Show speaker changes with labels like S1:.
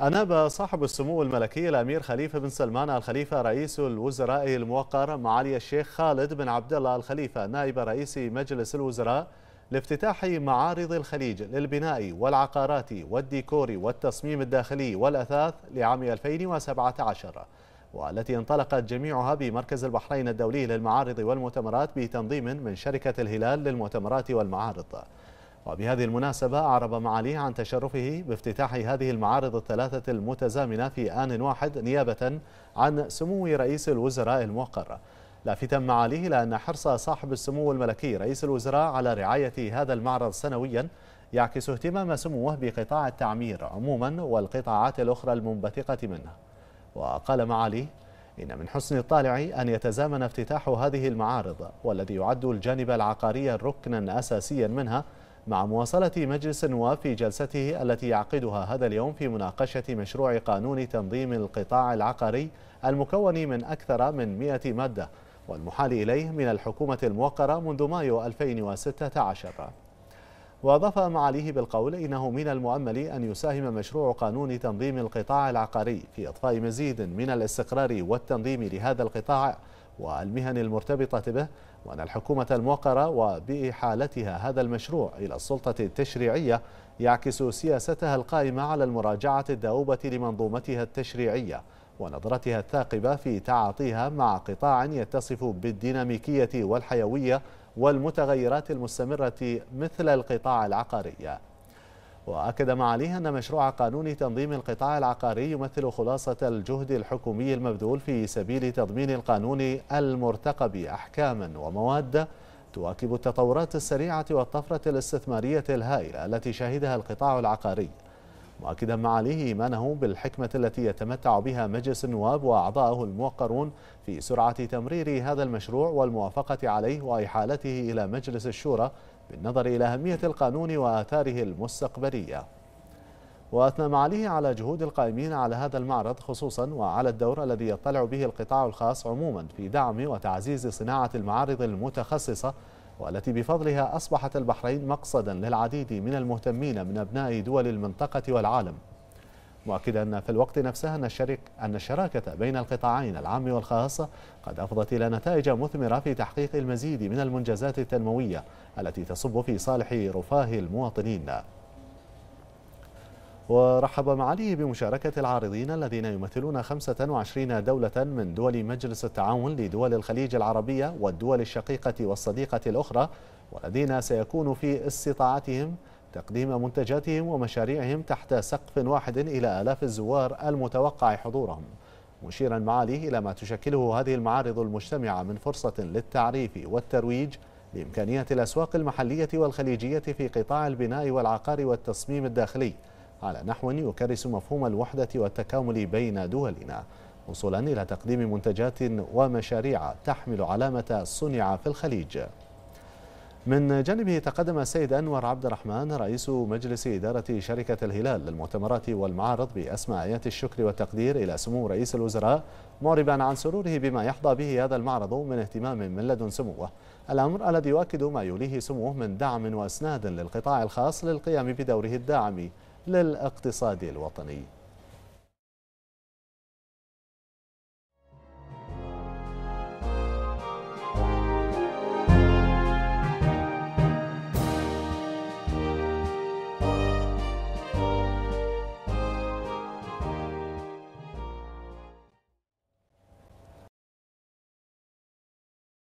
S1: أناب صاحب السمو الملكي الأمير خليفة بن سلمان الخليفة رئيس الوزراء الموقر معالي الشيخ خالد بن عبد الله الخليفة نائب رئيس مجلس الوزراء لافتتاح معارض الخليج للبناء والعقارات والديكور والتصميم الداخلي والأثاث لعام 2017 والتي انطلقت جميعها بمركز البحرين الدولي للمعارض والمؤتمرات بتنظيم من شركة الهلال للمؤتمرات والمعارض وبهذه المناسبة أعرب معاليه عن تشرفه بافتتاح هذه المعارض الثلاثة المتزامنة في آن واحد نيابة عن سمو رئيس الوزراء الموقر لافتا معاليه لأن حرص صاحب السمو الملكي رئيس الوزراء على رعاية هذا المعرض سنويا يعكس اهتمام سموه بقطاع التعمير عموما والقطاعات الأخرى المنبثقة منه وقال معاليه إن من حسن الطالع أن يتزامن افتتاح هذه المعارض والذي يعد الجانب العقاري ركنا أساسيا منها مع مواصلة مجلس النواب في جلسته التي يعقدها هذا اليوم في مناقشة مشروع قانون تنظيم القطاع العقاري المكون من أكثر من 100 مادة والمحال إليه من الحكومة الموقرة منذ مايو 2016 وأضاف معاليه بالقول إنه من المؤمل أن يساهم مشروع قانون تنظيم القطاع العقاري في إضفاء مزيد من الاستقرار والتنظيم لهذا القطاع والمهن المرتبطة به وأن الحكومة الموقرة وبإحالتها هذا المشروع إلى السلطة التشريعية يعكس سياستها القائمة على المراجعة الدؤوبة لمنظومتها التشريعية ونظرتها الثاقبة في تعاطيها مع قطاع يتصف بالديناميكية والحيوية والمتغيرات المستمرة مثل القطاع العقاري وأكد معاليه أن مشروع قانون تنظيم القطاع العقاري يمثل خلاصة الجهد الحكومي المبذول في سبيل تضمين القانون المرتقب أحكاما ومواد تواكب التطورات السريعة والطفرة الاستثمارية الهائلة التي شهدها القطاع العقاري مؤكدا معاليه إيمانه بالحكمة التي يتمتع بها مجلس النواب وأعضاؤه الموقرون في سرعة تمرير هذا المشروع والموافقة عليه وإحالته إلى مجلس الشورى بالنظر إلى أهمية القانون وآثاره المستقبلية وأثنى معاليه على جهود القائمين على هذا المعرض خصوصا وعلى الدور الذي يطلع به القطاع الخاص عموما في دعم وتعزيز صناعة المعارض المتخصصة والتي بفضلها أصبحت البحرين مقصدا للعديد من المهتمين من أبناء دول المنطقة والعالم مؤكدا أن في الوقت نفسه أن, الشرك أن الشراكة بين القطاعين العام والخاص قد أفضت إلى نتائج مثمرة في تحقيق المزيد من المنجزات التنموية التي تصب في صالح رفاه المواطنين ورحب معاليه بمشاركة العارضين الذين يمثلون 25 دولة من دول مجلس التعاون لدول الخليج العربية والدول الشقيقة والصديقة الأخرى والذين سيكون في استطاعتهم تقديم منتجاتهم ومشاريعهم تحت سقف واحد إلى آلاف الزوار المتوقع حضورهم مشيرا معاليه إلى ما تشكله هذه المعارض المجتمعة من فرصة للتعريف والترويج لإمكانية الأسواق المحلية والخليجية في قطاع البناء والعقار والتصميم الداخلي على نحو يكرس مفهوم الوحدة والتكامل بين دولنا وصولا إلى تقديم منتجات ومشاريع تحمل علامة صنع في الخليج من جانبه تقدم السيد أنور عبد الرحمن رئيس مجلس إدارة شركة الهلال للمؤتمرات والمعارض بأسماء آيات الشكر والتقدير إلى سمو رئيس الوزراء معربا عن سروره بما يحظى به هذا المعرض من اهتمام من لدن سموه الأمر الذي يؤكد ما يوليه سموه من دعم وإسناد للقطاع الخاص للقيام بدوره الداعم للاقتصاد الوطني